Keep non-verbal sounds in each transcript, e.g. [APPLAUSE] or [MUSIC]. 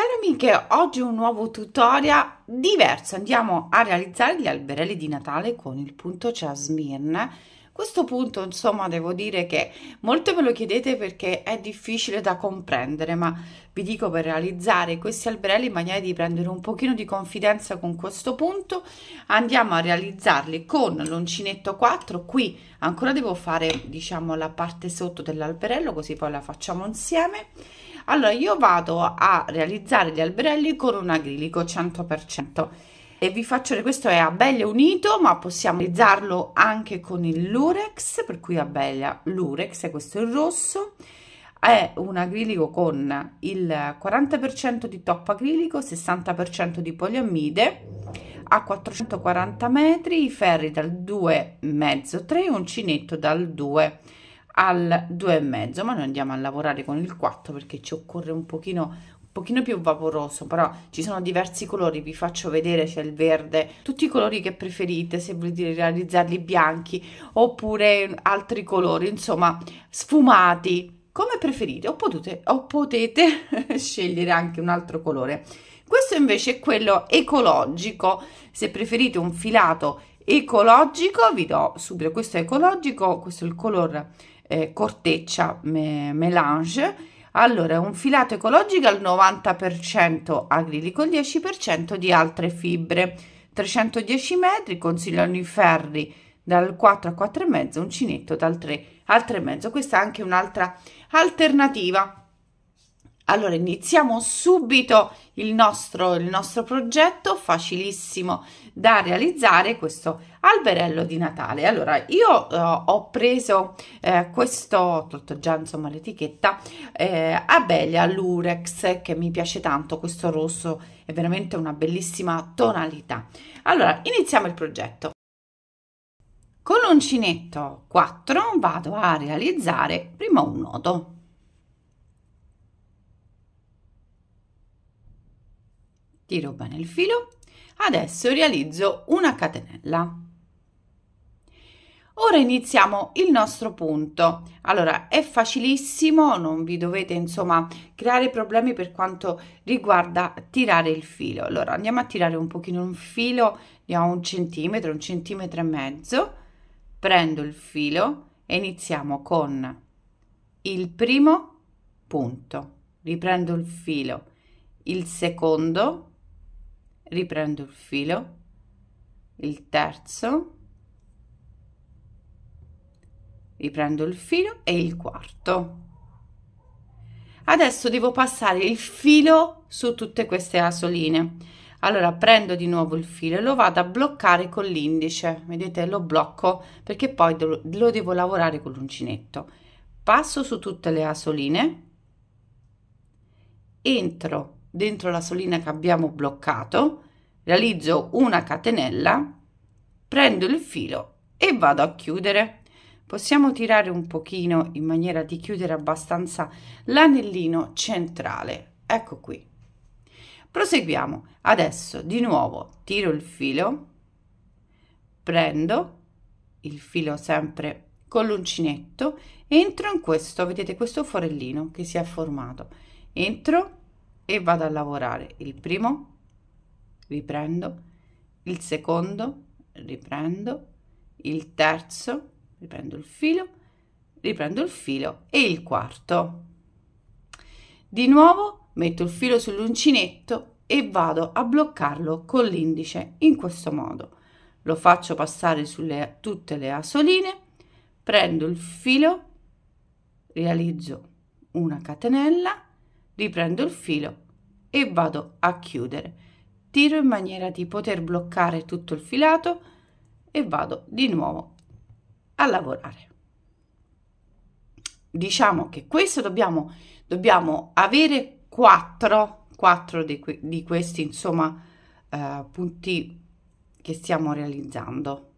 Cari amiche, oggi un nuovo tutorial diverso. Andiamo a realizzare gli alberelli di Natale con il punto Jasmine questo punto, insomma, devo dire che molto me lo chiedete perché è difficile da comprendere, ma vi dico per realizzare questi alberelli in maniera di prendere un pochino di confidenza con questo punto, andiamo a realizzarli con l'uncinetto 4. Qui ancora devo fare, diciamo, la parte sotto dell'alberello, così poi la facciamo insieme. Allora, io vado a realizzare gli alberelli con un acrilico 100% e vi faccio vedere questo è Abelia unito ma possiamo utilizzarlo anche con il lurex per cui Abelia lurex e questo è il rosso è un acrilico con il 40% di top acrilico 60% di poliammide a 440 metri i ferri dal 2,5 3 uncinetto dal 2 al 2,5 ma noi andiamo a lavorare con il 4 perché ci occorre un pochino pochino più vaporoso, però ci sono diversi colori, vi faccio vedere, c'è il verde, tutti i colori che preferite, se volete realizzarli bianchi oppure altri colori, insomma, sfumati, come preferite, o potete, o potete [LAUGHS] scegliere anche un altro colore. Questo invece è quello ecologico, se preferite un filato ecologico, vi do subito questo è ecologico, questo è il colore eh, corteccia me, melange allora, un filato ecologico al 90% acrilico, il 10% di altre fibre. 310 metri consigliano i ferri dal 4 a 4,5, uncinetto dal 3 al 3,5. Questa è anche un'altra alternativa. Allora, iniziamo subito il nostro, il nostro progetto, facilissimo da realizzare questo alberello di Natale. Allora, io eh, ho preso eh, questo, tolto già insomma l'etichetta, eh, Abelia Lurex che mi piace tanto, questo rosso è veramente una bellissima tonalità. Allora, iniziamo il progetto. Con l'uncinetto 4 vado a realizzare prima un nodo. Tiro bene il filo Adesso realizzo una catenella. Ora iniziamo il nostro punto. Allora, è facilissimo, non vi dovete insomma creare problemi per quanto riguarda tirare il filo. Allora, andiamo a tirare un pochino un filo, andiamo un centimetro, un centimetro e mezzo. Prendo il filo e iniziamo con il primo punto. Riprendo il filo, il secondo punto riprendo il filo il terzo riprendo il filo e il quarto adesso devo passare il filo su tutte queste asoline allora prendo di nuovo il filo e lo vado a bloccare con l'indice vedete lo blocco perché poi lo devo lavorare con l'uncinetto passo su tutte le asoline entro dentro la solina che abbiamo bloccato, realizzo una catenella, prendo il filo e vado a chiudere. Possiamo tirare un pochino in maniera di chiudere abbastanza l'anellino centrale. Ecco qui. Proseguiamo. Adesso di nuovo tiro il filo, prendo il filo sempre con l'uncinetto, entro in questo, vedete questo forellino che si è formato. Entro e vado a lavorare il primo, riprendo, il secondo, riprendo, il terzo, riprendo il filo, riprendo il filo e il quarto. Di nuovo metto il filo sull'uncinetto e vado a bloccarlo con l'indice in questo modo. Lo faccio passare sulle tutte le asoline, prendo il filo, realizzo una catenella riprendo il filo e vado a chiudere tiro in maniera di poter bloccare tutto il filato e vado di nuovo a lavorare diciamo che questo dobbiamo dobbiamo avere 4 4 di, di questi insomma eh, punti che stiamo realizzando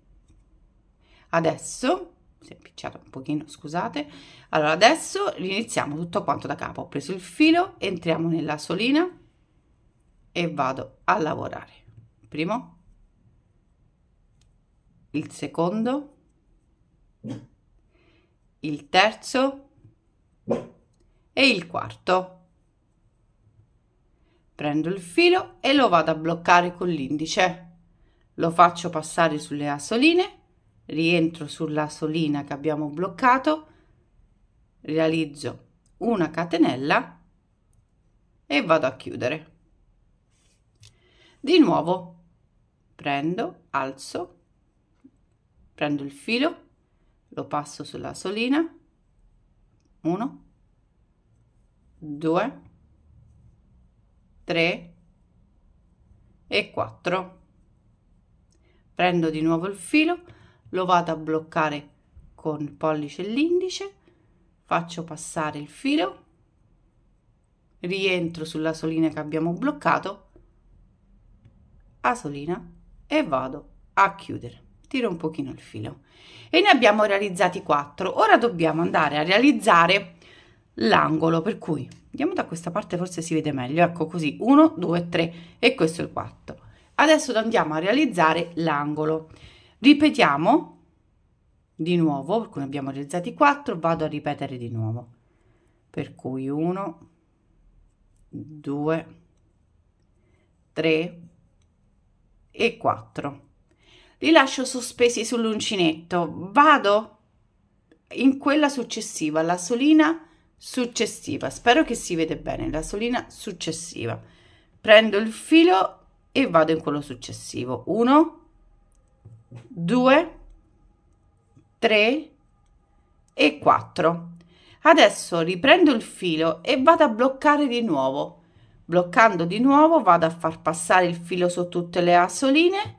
adesso si è picciato un pochino, scusate. Allora adesso riniziamo tutto quanto da capo. Ho preso il filo, entriamo nella solina e vado a lavorare. Primo, il secondo, il terzo e il quarto. Prendo il filo e lo vado a bloccare con l'indice. Lo faccio passare sulle asoline rientro sulla solina che abbiamo bloccato realizzo una catenella e vado a chiudere di nuovo prendo alzo prendo il filo lo passo sulla solina 1 2 3 e 4 prendo di nuovo il filo lo vado a bloccare con il pollice e l'indice faccio passare il filo rientro sulla solina che abbiamo bloccato a solina e vado a chiudere tiro un pochino il filo e ne abbiamo realizzati 4 ora dobbiamo andare a realizzare l'angolo per cui andiamo da questa parte forse si vede meglio ecco così 1 2 3 e questo è il 4 adesso andiamo a realizzare l'angolo Ripetiamo di nuovo, perché ne abbiamo realizzati 4, vado a ripetere di nuovo. Per cui 1, 2, 3 e 4. Li lascio sospesi sull'uncinetto, vado in quella successiva, la solina successiva. Spero che si vede bene, la solina successiva. Prendo il filo e vado in quello successivo. 1, 2 3 e 4 adesso riprendo il filo e vado a bloccare di nuovo bloccando di nuovo vado a far passare il filo su tutte le asoline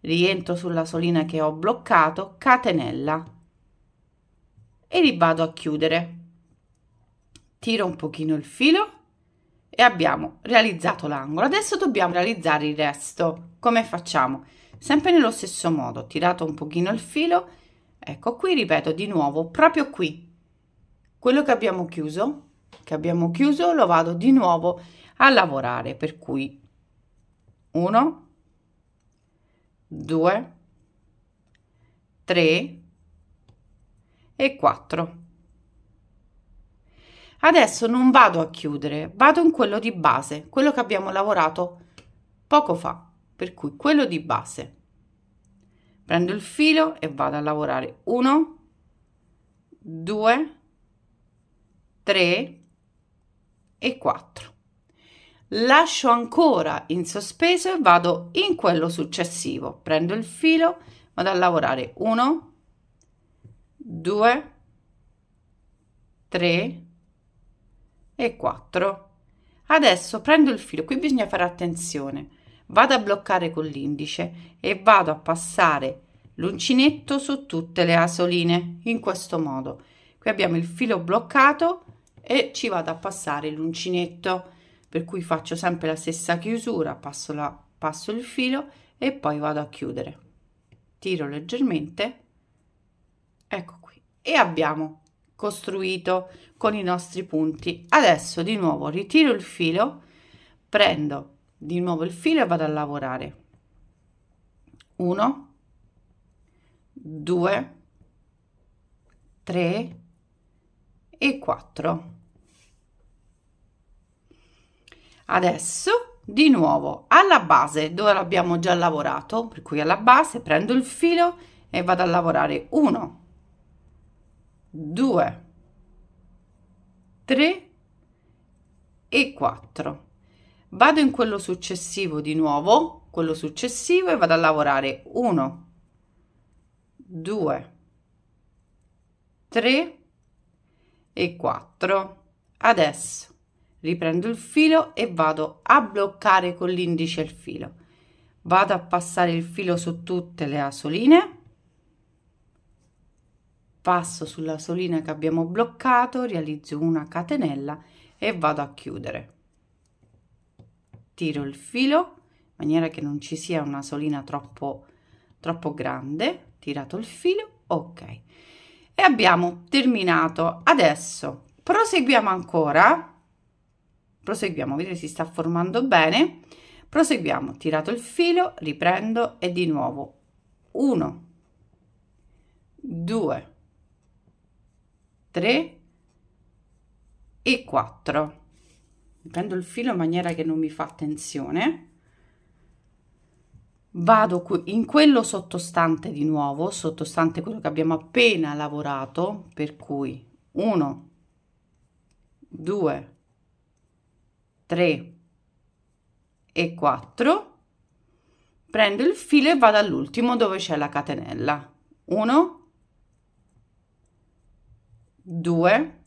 rientro sulla solina che ho bloccato catenella e li vado a chiudere tiro un pochino il filo e abbiamo realizzato l'angolo adesso dobbiamo realizzare il resto come facciamo sempre nello stesso modo ho tirato un pochino il filo ecco qui ripeto di nuovo proprio qui quello che abbiamo chiuso che abbiamo chiuso lo vado di nuovo a lavorare per cui 1 2 3 e 4 adesso non vado a chiudere vado in quello di base quello che abbiamo lavorato poco fa per cui quello di base prendo il filo e vado a lavorare 1 2 3 e 4 lascio ancora in sospeso e vado in quello successivo prendo il filo vado a lavorare 1 2 3 e 4 adesso prendo il filo qui bisogna fare attenzione vado a bloccare con l'indice e vado a passare l'uncinetto su tutte le asoline in questo modo qui abbiamo il filo bloccato e ci vado a passare l'uncinetto per cui faccio sempre la stessa chiusura passo la passo il filo e poi vado a chiudere tiro leggermente ecco qui e abbiamo costruito con i nostri punti adesso di nuovo ritiro il filo prendo di nuovo il filo e vado a lavorare 1 2 3 e 4 adesso di nuovo alla base dove l'abbiamo già lavorato per cui alla base prendo il filo e vado a lavorare 1 2 3 e 4 vado in quello successivo di nuovo, quello successivo e vado a lavorare 1, 2, 3 e 4. Adesso riprendo il filo e vado a bloccare con l'indice il filo. Vado a passare il filo su tutte le asoline. Passo sulla solina che abbiamo bloccato, realizzo una catenella e vado a chiudere tiro il filo in maniera che non ci sia una solina troppo troppo grande tirato il filo ok e abbiamo terminato adesso proseguiamo ancora proseguiamo vedete si sta formando bene proseguiamo tirato il filo riprendo e di nuovo 1 2 3 e 4 prendo il filo in maniera che non mi fa tensione vado in quello sottostante di nuovo sottostante quello che abbiamo appena lavorato per cui 1 2 3 e 4 prendo il filo e vado all'ultimo dove c'è la catenella 1 2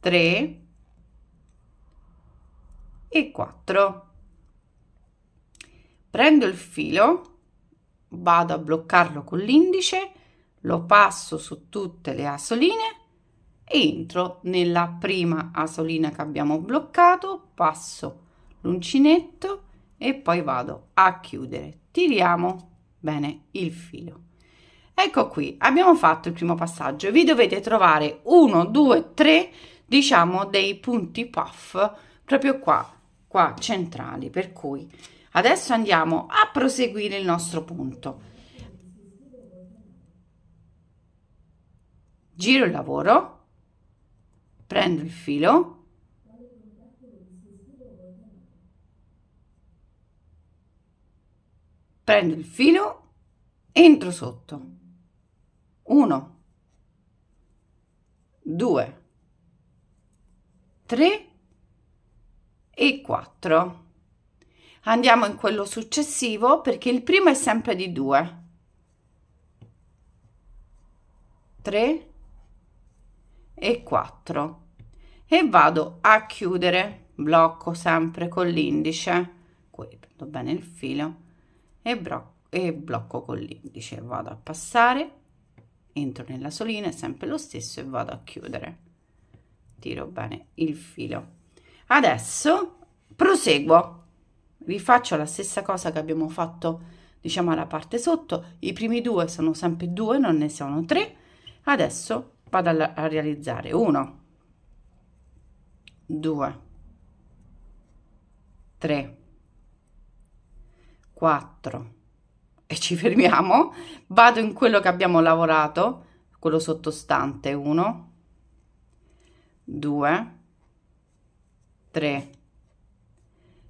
3 e 4 prendo il filo vado a bloccarlo con l'indice lo passo su tutte le asoline e entro nella prima asolina che abbiamo bloccato passo l'uncinetto e poi vado a chiudere tiriamo bene il filo ecco qui abbiamo fatto il primo passaggio vi dovete trovare 1 2 3 diciamo dei punti puff proprio qua qua centrali per cui adesso andiamo a proseguire il nostro punto giro il lavoro prendo il filo prendo il filo entro sotto 1 2 3 e 4. Andiamo in quello successivo perché il primo è sempre di 2. 3 e 4 e vado a chiudere blocco sempre con l'indice qui prendo bene il filo e, e blocco con l'indice vado a passare entro nella solina è sempre lo stesso e vado a chiudere tiro bene il filo adesso proseguo rifaccio la stessa cosa che abbiamo fatto diciamo alla parte sotto i primi due sono sempre due non ne sono tre adesso vado a, realizzare uno due tre quattro e ci fermiamo vado in quello che abbiamo lavorato quello sottostante 1 2 3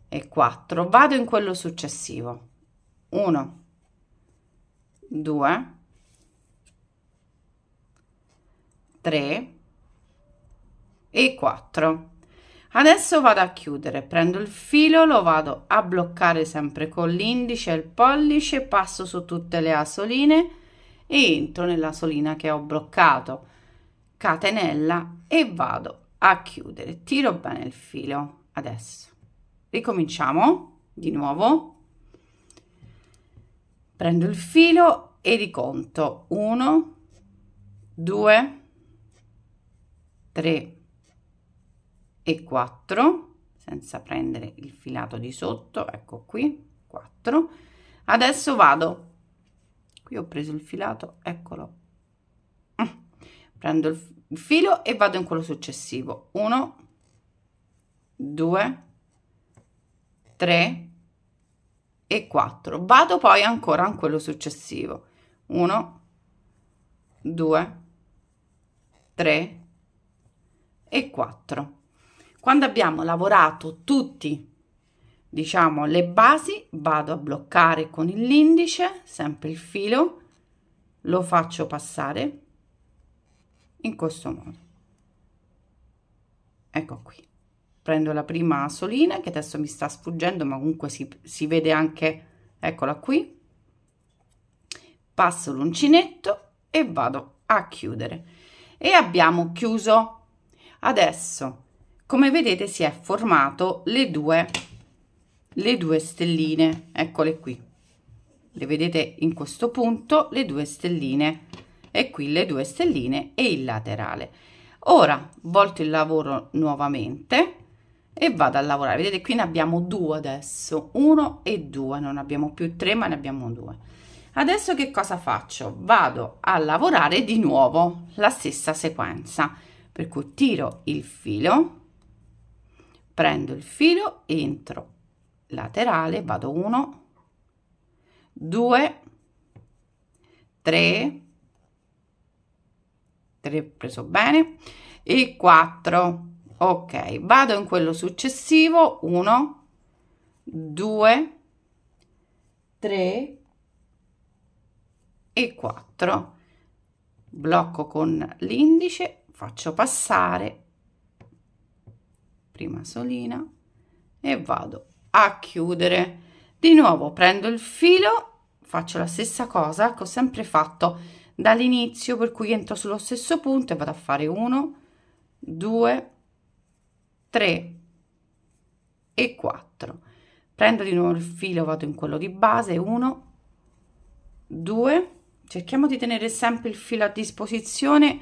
e 4 vado in quello successivo 1 2 3 e 4 adesso vado a chiudere prendo il filo lo vado a bloccare sempre con l'indice e il pollice passo su tutte le asoline e entro nella solina che ho bloccato catenella e vado a chiudere tiro bene il filo adesso ricominciamo di nuovo prendo il filo e riconto 1 2 3 e 4 senza prendere il filato di sotto ecco qui 4 adesso vado qui ho preso il filato eccolo prendo il filo e vado in quello successivo 1 2 3 e 4 vado poi ancora in quello successivo 1 2 3 e 4 quando abbiamo lavorato tutti diciamo le basi vado a bloccare con l'indice sempre il filo lo faccio passare in questo modo ecco qui prendo la prima solina che adesso mi sta sfuggendo ma comunque si, si vede anche eccola qui passo l'uncinetto e vado a chiudere e abbiamo chiuso adesso come vedete si è formato le due le due stelline eccole qui le vedete in questo punto le due stelline e qui le due stelline e il laterale ora volto il lavoro nuovamente e vado a lavorare vedete qui ne abbiamo due adesso uno e due non abbiamo più tre ma ne abbiamo due adesso che cosa faccio vado a lavorare di nuovo la stessa sequenza per cui tiro il filo prendo il filo entro laterale vado 1 2 3 3 preso bene e 4 ok vado in quello successivo 1 2 3 e 4 blocco con l'indice faccio passare prima solina e vado a chiudere di nuovo prendo il filo faccio la stessa cosa che ho sempre fatto dall'inizio per cui entro sullo stesso punto e vado a fare 1 2 3 e 4 prendo di nuovo il filo vado in quello di base 1 2 cerchiamo di tenere sempre il filo a disposizione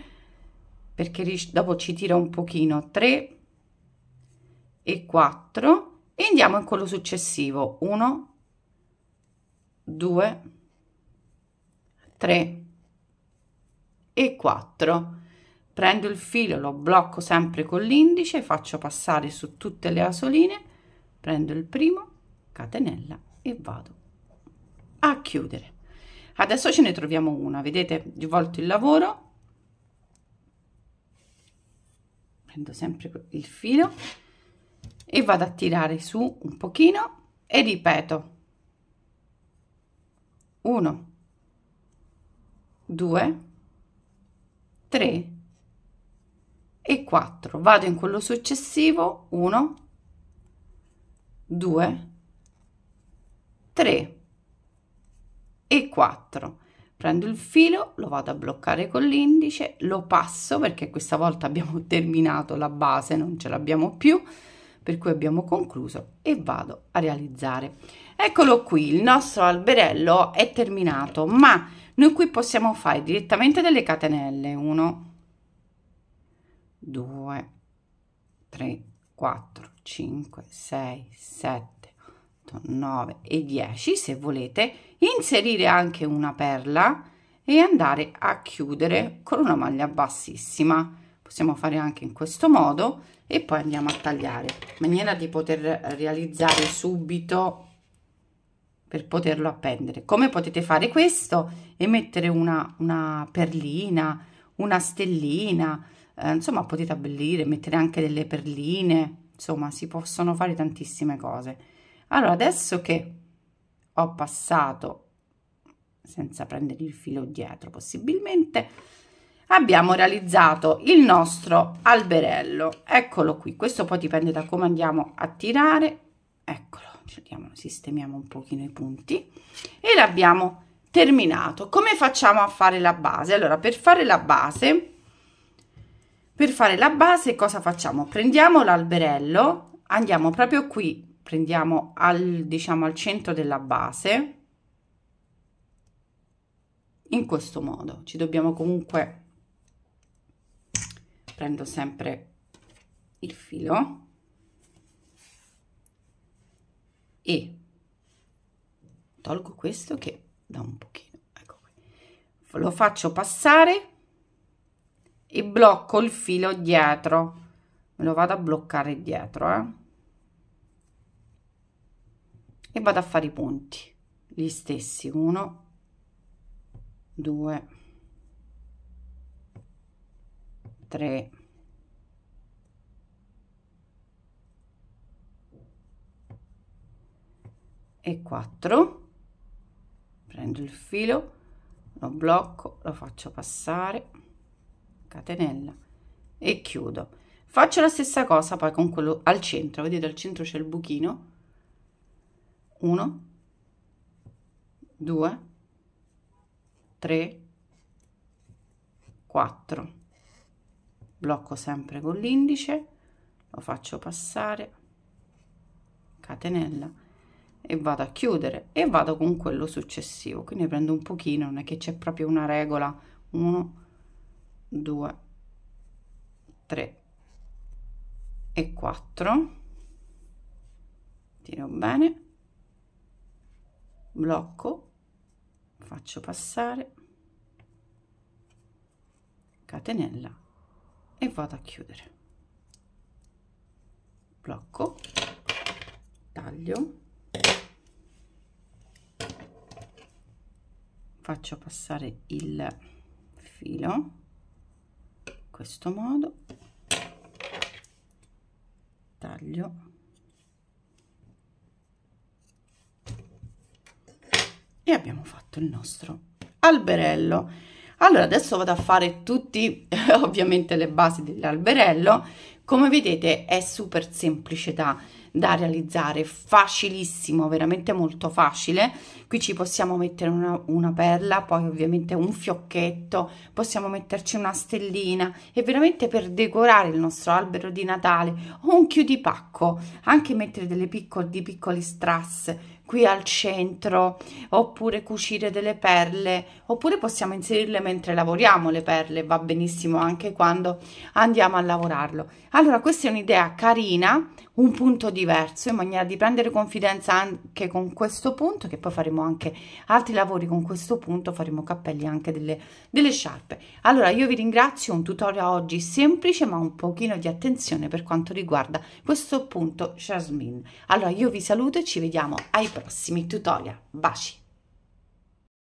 perché dopo ci tira un pochino 3 e 4 e andiamo in quello successivo 1 2 3 e 4 prendo il filo lo blocco sempre con l'indice faccio passare su tutte le asoline prendo il primo catenella e vado a chiudere adesso ce ne troviamo una vedete di volto il lavoro prendo sempre il filo e vado a tirare su un pochino e ripeto 1 2 3 e 4 vado in quello successivo 1 2 3 e 4 prendo il filo lo vado a bloccare con l'indice lo passo perché questa volta abbiamo [LAUGHS] terminato la base non ce l'abbiamo più per cui abbiamo concluso e vado a realizzare eccolo qui il nostro alberello è terminato ma noi qui possiamo fare direttamente delle catenelle 1, 2, 3, 4, 5, 6, 7, 8, 9 e 10 se volete inserire anche una perla e andare a chiudere con una maglia bassissima possiamo fare anche in questo modo e poi andiamo a tagliare in maniera di poter realizzare subito per poterlo appendere. Come potete fare questo e mettere una, una perlina, una stellina, eh, insomma potete abbellire, mettere anche delle perline, insomma si possono fare tantissime cose. Allora adesso che ho passato senza prendere il filo dietro possibilmente, abbiamo realizzato il nostro alberello. Eccolo qui, questo poi dipende da come andiamo a tirare, eccolo accendiamo, sistemiamo un pochino i punti e l'abbiamo terminato. Come facciamo a fare la base? Allora, per fare la base, per fare la base cosa facciamo? Prendiamo l'alberello, andiamo proprio qui, prendiamo al, diciamo, al centro della base, in questo modo. Ci dobbiamo comunque... prendo sempre il filo e tolgo questo che da un pochino ecco qui lo faccio passare e blocco il filo dietro me lo vado a bloccare dietro eh? e vado a fare i punti gli stessi 1 2 3 e 4 prendo il filo lo blocco lo faccio passare catenella e chiudo faccio la stessa cosa poi con quello al centro vedete al centro c'è il buchino 1 2 3 4 blocco sempre con l'indice lo faccio passare catenella e vado a chiudere e vado con quello successivo quindi ne prendo un pochino non è che c'è proprio una regola 1 2 3 e 4 tiro bene blocco faccio passare catenella e vado a chiudere blocco taglio faccio passare il filo in questo modo taglio e abbiamo fatto il nostro alberello allora adesso vado a fare tutti [LAUGHS] ovviamente le basi dell'alberello come vedete è super semplicità da realizzare, facilissimo, veramente molto facile. Qui ci possiamo mettere una, una perla, poi ovviamente un fiocchetto, possiamo metterci una stellina e veramente per decorare il nostro albero di Natale o un chiudipacco, anche mettere delle piccole, di piccoli strass qui al centro oppure cucire delle perle oppure possiamo inserirle mentre lavoriamo le perle va benissimo anche quando andiamo a lavorarlo allora questa è un'idea carina un punto diverso in maniera di prendere confidenza anche con questo punto che poi faremo anche altri lavori con questo punto faremo cappelli anche delle, delle sciarpe allora io vi ringrazio un tutorial oggi semplice ma un pochino di attenzione per quanto riguarda questo punto jasmine allora io vi saluto e ci vediamo ai prossimi tutorial baci